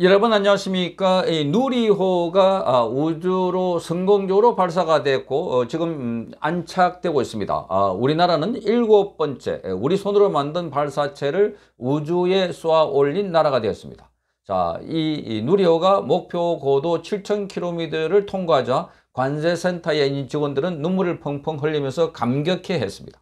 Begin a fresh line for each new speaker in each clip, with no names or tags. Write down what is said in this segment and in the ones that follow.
여러분 안녕하십니까 이 누리호가 아, 우주로 성공적으로 발사가 됐고 어, 지금 안착되고 있습니다 아, 우리나라는 일곱 번째 예, 우리 손으로 만든 발사체를 우주에 쏘아 올린 나라가 되었습니다 자, 이 누리호가 목표 고도 7,000km를 통과하자 관제센터에 있는 직원들은 눈물을 펑펑 흘리면서 감격해 했습니다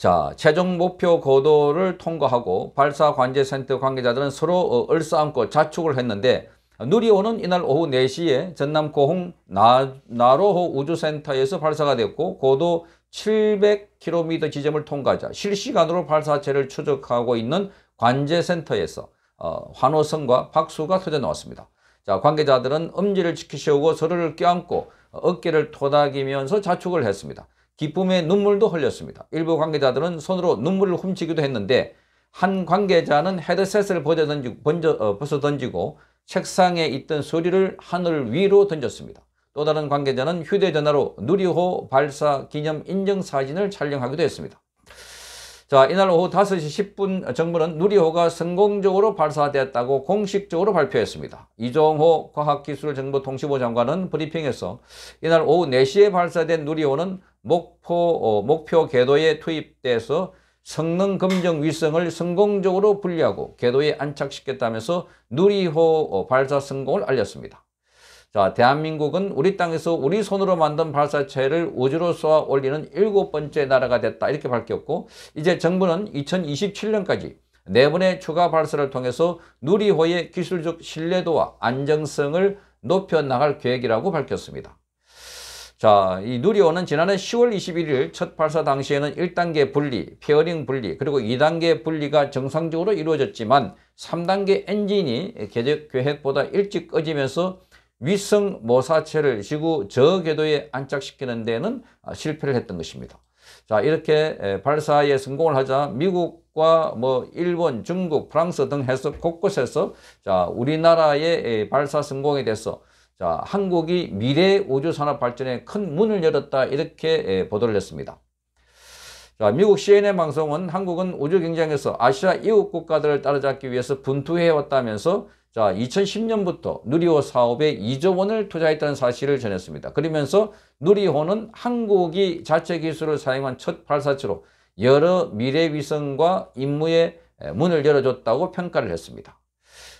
자, 최종 목표 고도를 통과하고 발사관제센터 관계자들은 서로 어, 얼싸안고 자축을 했는데 누리호는 이날 오후 4시에 전남 고흥 나, 나로호 우주센터에서 발사가 됐고 고도 700km 지점을 통과하자 실시간으로 발사체를 추적하고 있는 관제센터에서 어, 환호성과 박수가 터져 나왔습니다. 자, 관계자들은 엄지를 지키시우고 서로를 껴안고 어, 어깨를 토닥이면서 자축을 했습니다. 기쁨의 눈물도 흘렸습니다. 일부 관계자들은 손으로 눈물을 훔치기도 했는데 한 관계자는 헤드셋을 어, 벗어 던지고 책상에 있던 소리를 하늘 위로 던졌습니다. 또 다른 관계자는 휴대전화로 누리호 발사 기념 인증 사진을 촬영하기도 했습니다. 자, 이날 오후 5시 10분 정부는 누리호가 성공적으로 발사되었다고 공식적으로 발표했습니다. 이종호 과학기술정보통신부 장관은 브리핑에서 이날 오후 4시에 발사된 누리호는 목포, 어, 목표 궤도에 투입돼서 성능 검정 위성을 성공적으로 분리하고 궤도에 안착시켰다면서 누리호 어, 발사 성공을 알렸습니다. 자, 대한민국은 우리 땅에서 우리 손으로 만든 발사체를 우주로 쏘아 올리는 일곱 번째 나라가 됐다. 이렇게 밝혔고, 이제 정부는 2027년까지 네 번의 추가 발사를 통해서 누리호의 기술적 신뢰도와 안정성을 높여 나갈 계획이라고 밝혔습니다. 자, 이 누리호는 지난해 10월 21일 첫 발사 당시에는 1단계 분리, 페어링 분리, 그리고 2단계 분리가 정상적으로 이루어졌지만 3단계 엔진이 계획보다 일찍 꺼지면서 위성 모사체를 지구 저궤도에 안착시키는 데는 실패를 했던 것입니다. 자, 이렇게 발사에 성공을 하자 미국과 뭐 일본, 중국, 프랑스 등 해서 곳곳에서 자, 우리나라의 발사 성공에 대해서 자, 한국이 미래 우주 산업 발전에 큰 문을 열었다 이렇게 보도를 했습니다. 자, 미국 CNN 방송은 한국은 우주 경쟁에서 아시아 이웃 국가들을 따라잡기 위해서 분투해 왔다면서 자, 2010년부터 누리호 사업에 2조 원을 투자했다는 사실을 전했습니다. 그러면서 누리호는 한국이 자체 기술을 사용한 첫 발사체로 여러 미래위성과 임무의 문을 열어줬다고 평가를 했습니다.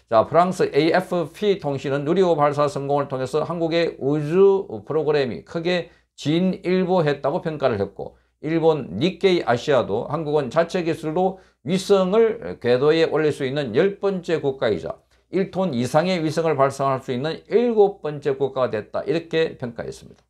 자, 프랑스 AFP 통신은 누리호 발사 성공을 통해서 한국의 우주 프로그램이 크게 진일보했다고 평가를 했고 일본 니케이 아시아도 한국은 자체 기술로 위성을 궤도에 올릴 수 있는 열번째 국가이자 1톤 이상의 위성을 발사할 수 있는 일곱 번째 국가가 됐다. 이렇게 평가했습니다.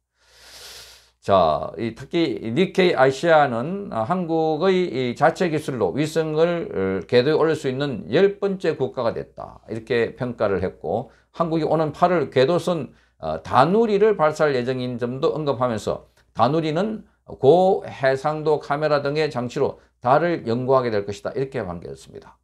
자, 이 특히 니케이 아시아는 한국의 자체 기술로 위성을 어, 궤도에 올릴 수 있는 열번째 국가가 됐다. 이렇게 평가를 했고 한국이 오는 8월 궤도선 어, 다누리를 발사할 예정인 점도 언급하면서 다누리는 고해상도 카메라 등의 장치로 달을 연구하게 될 것이다. 이렇게 반겼습니다.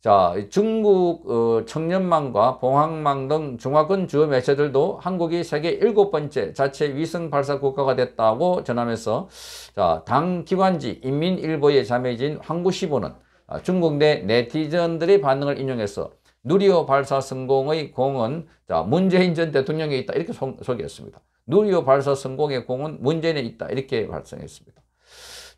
자, 중국 어, 청년망과 봉황망 등 중화권 주요 매체들도 한국이 세계 일곱 번째 자체 위성 발사 국가가 됐다고 전하면서 자, 당 기관지 인민일보의 자매진 황구시보는 아, 중국 내 네티즌들의 반응을 인용해서 누리호 발사 성공의 공은 자, 문재인 전 대통령에 있다 이렇게 소, 소개했습니다. 누리호 발사 성공의 공은 문재인에 있다 이렇게 발생했습니다.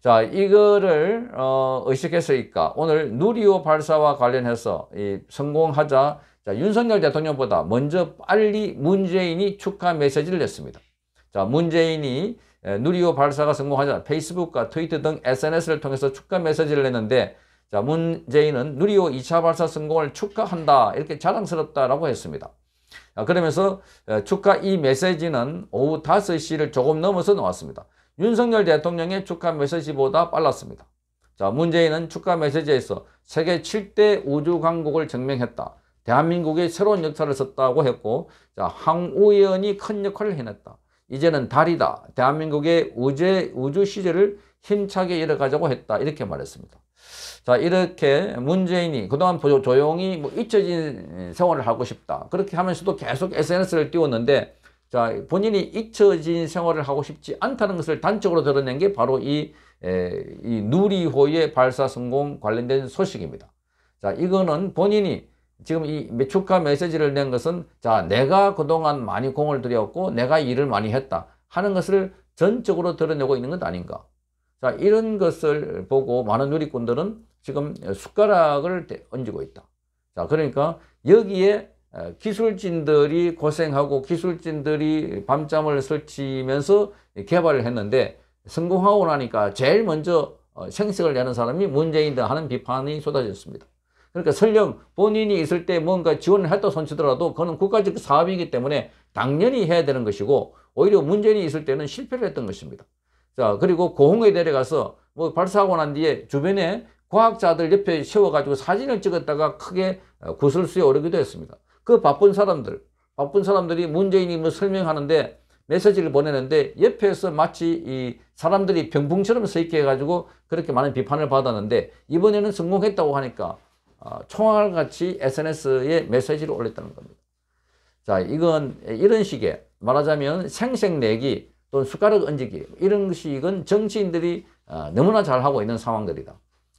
자, 이거를 어, 의식했으니까 오늘 누리호 발사와 관련해서 이 성공하자 자, 윤석열 대통령보다 먼저 빨리 문재인이 축하 메시지를 냈습니다. 자, 문재인이 누리호 발사가 성공하자 페이스북과 트위터 등 SNS를 통해서 축하 메시지를 냈는데 자, 문재인은 누리호 2차 발사 성공을 축하한다 이렇게 자랑스럽다라고 했습니다. 자, 그러면서 축하 이 메시지는 오후 5시를 조금 넘어서 나왔습니다. 윤석열 대통령의 축하 메시지보다 빨랐습니다. 자, 문재인은 축하 메시지에서 세계 7대 우주 강국을 증명했다. 대한민국의 새로운 역사를 썼다고 했고 자, 항우연이 큰 역할을 해냈다. 이제는 달이다. 대한민국의 우주, 우주 시제를 힘차게 이뤄가자고 했다. 이렇게 말했습니다. 자 이렇게 문재인이 그동안 조용히 뭐 잊혀진 생활을 하고 싶다 그렇게 하면서도 계속 SNS를 띄웠는데 자, 본인이 잊혀진 생활을 하고 싶지 않다는 것을 단적으로 드러낸 게 바로 이, 에, 이 누리호의 발사 성공 관련된 소식입니다. 자, 이거는 본인이 지금 이 매축가 메시지를 낸 것은 자, 내가 그동안 많이 공을 들였고 내가 일을 많이 했다 하는 것을 전적으로 드러내고 있는 것 아닌가. 자, 이런 것을 보고 많은 누리꾼들은 지금 숟가락을 얹고 있다. 자, 그러니까 여기에 어, 기술진들이 고생하고 기술진들이 밤잠을 설치면서 개발을 했는데 성공하고 나니까 제일 먼저 어, 생색을 내는 사람이 문재인이다 하는 비판이 쏟아졌습니다. 그러니까 설령 본인이 있을 때 뭔가 지원을 했다 손치더라도 그는 국가적 사업이기 때문에 당연히 해야 되는 것이고 오히려 문재인이 있을 때는 실패를 했던 것입니다. 자 그리고 고흥에 내려가서 뭐 발사하고 난 뒤에 주변에 과학자들 옆에 세워가지고 사진을 찍었다가 크게 어, 구설수에 오르기도 했습니다. 그 바쁜 사람들, 바쁜 사람들이 문재인이 뭐 설명하는데 메시지를 보내는데 옆에서 마치 이 사람들이 병풍처럼 서 있게 해가지고 그렇게 많은 비판을 받았는데 이번에는 성공했다고 하니까 어, 총알같이 SNS에 메시지를 올렸다는 겁니다. 자, 이건 이런 식의 말하자면 생색내기 또는 숟가락 얹기 이런 식은 정치인들이 어, 너무나 잘하고 있는 상황들이다.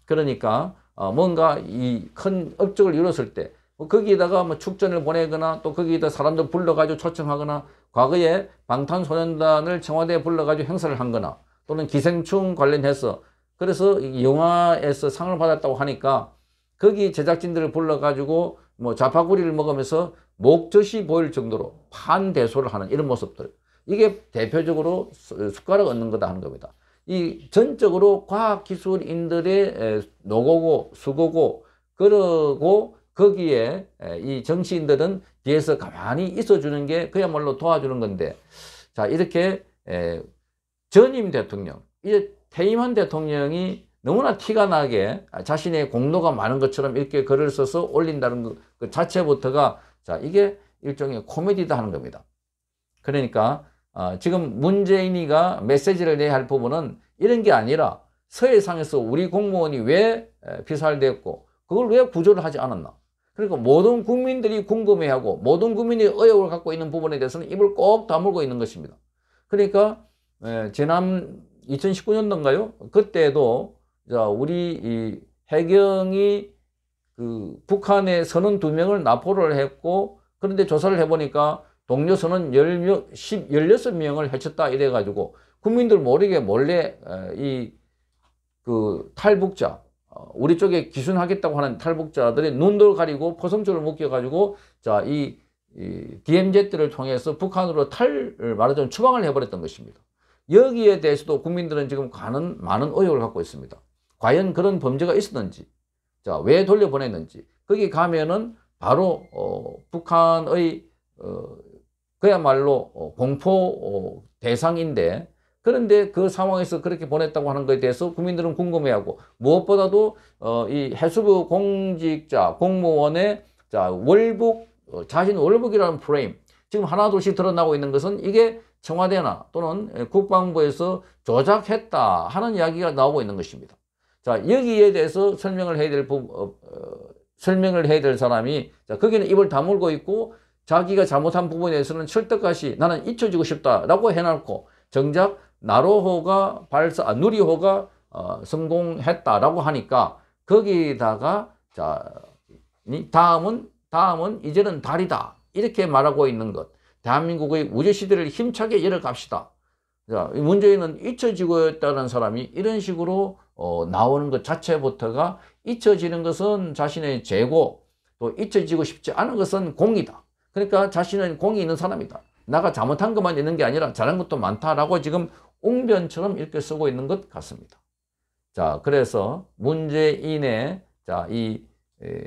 그러니까 어, 뭔가 이 큰 업적을 이뤘을 때 어, 거기에다가 뭐 축전을 보내거나 또 거기에다 사람들 불러가지고 초청하거나 과거에 방탄소년단을 청와대에 불러가지고 행사를 한 거나 또는 기생충 관련해서 그래서 영화에서 상을 받았다고 하니까 거기 제작진들을 불러가지고 뭐 자파구리를 먹으면서 목젖이 보일 정도로 판대소를 하는 이런 모습들 이게 대표적으로 숟가락 얻는 거다 하는 겁니다. 이 전적으로 과학기술인들의 노고고 수고고 그러고 거기에 이 정치인들은 뒤에서 가만히 있어주는 게 그야말로 도와주는 건데 자 이렇게 전임 대통령 이제 퇴임한 대통령이 너무나 티가 나게 자신의 공로가 많은 것처럼 이렇게 글을 써서 올린다는 그, 그 자체부터가 자 이게 일종의 코미디다 하는 겁니다. 그러니까 어, 지금 문재인이가 메시지를 내야 할 부분은 이런 게 아니라 서해상에서 우리 공무원이 왜 피살되었고 그걸 왜 구조를 하지 않았나 그리고 모든 국민들이 궁금해하고 모든 국민이 의욕을 갖고 있는 부분에 대해서는 입을 꼭 다물고 있는 것입니다. 그러니까 에, 예, 지난 2019년도인가요? 그때도 우리 해경이 그 북한에 선원 두명을 납포를 했고 그런데 조사를 해보니까 동료 선원 10명, 10, 16명을 해쳤다 이래가지고 국민들 모르게 몰래 이 그 탈북자 어, 우리 쪽에 기순하겠다고 하는 탈북자들이 눈도 가리고 포성줄을 묶여가지고 자이 이 DMZ들을 통해서 북한으로 탈을 말하자면 추방을 해버렸던 것입니다. 여기에 대해서도 국민들은 지금 가는 많은 의혹을 갖고 있습니다. 과연 그런 범죄가 있었는지, 자, 왜 돌려보냈는지, 거기 가면은 바로, 어, 북한의, 어, 그야말로 어, 공포 어, 대상인데, 그런데 그 상황에서 그렇게 보냈다고 하는 것에 대해서 국민들은 궁금해하고 무엇보다도 어, 이 해수부 공직자 공무원의 자 월북 어, 자신 월북이라는 프레임 지금 하나둘씩 드러나고 있는 것은 이게 청와대나 또는 국방부에서 조작했다 하는 이야기가 나오고 있는 것입니다. 자 여기에 대해서 설명을 해야 될 부, 어, 어, 설명을 해야 될 사람이 자 거기는 입을 다물고 있고 자기가 잘못한 부분에 대해서는 철떡같이 나는 잊혀지고 싶다라고 해놓고 정작 나로호가 발사, 아, 누리호가 어, 성공했다라고 하니까 거기다가 자 다음은 다음은 이제는 달이다 이렇게 말하고 있는 것 대한민국의 우주 시대를 힘차게 열어갑시다. 자 문재인은 잊혀지고있다는 사람이 이런 식으로 어, 나오는 것 자체부터가 잊혀지는 것은 자신의 죄고 또 잊혀지고 싶지 않은 것은 공이다. 그러니까 자신은 공이 있는 사람이다. 나가 잘못한 것만 있는 게 아니라 잘한 것도 많다라고 지금 웅변처럼 이렇게 쓰고 있는 것 같습니다. 자, 그래서 문재인의 자, 이 에,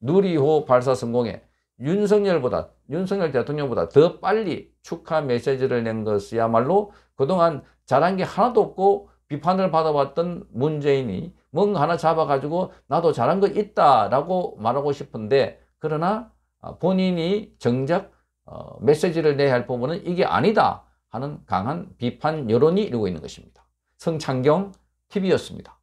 누리호 발사 성공에 윤석열보다 윤석열 대통령보다 더 빨리 축하 메시지를 낸 것이야말로 그동안 잘한 게 하나도 없고 비판을 받아왔던 문재인이 뭔가 하나 잡아가지고 나도 잘한 거 있다라고 말하고 싶은데 그러나 아, 본인이 정작 어, 메시지를 내야 할 부분은 이게 아니다. 하는 강한 비판 여론이 일고 있는 것입니다. 성창경 TV였습니다.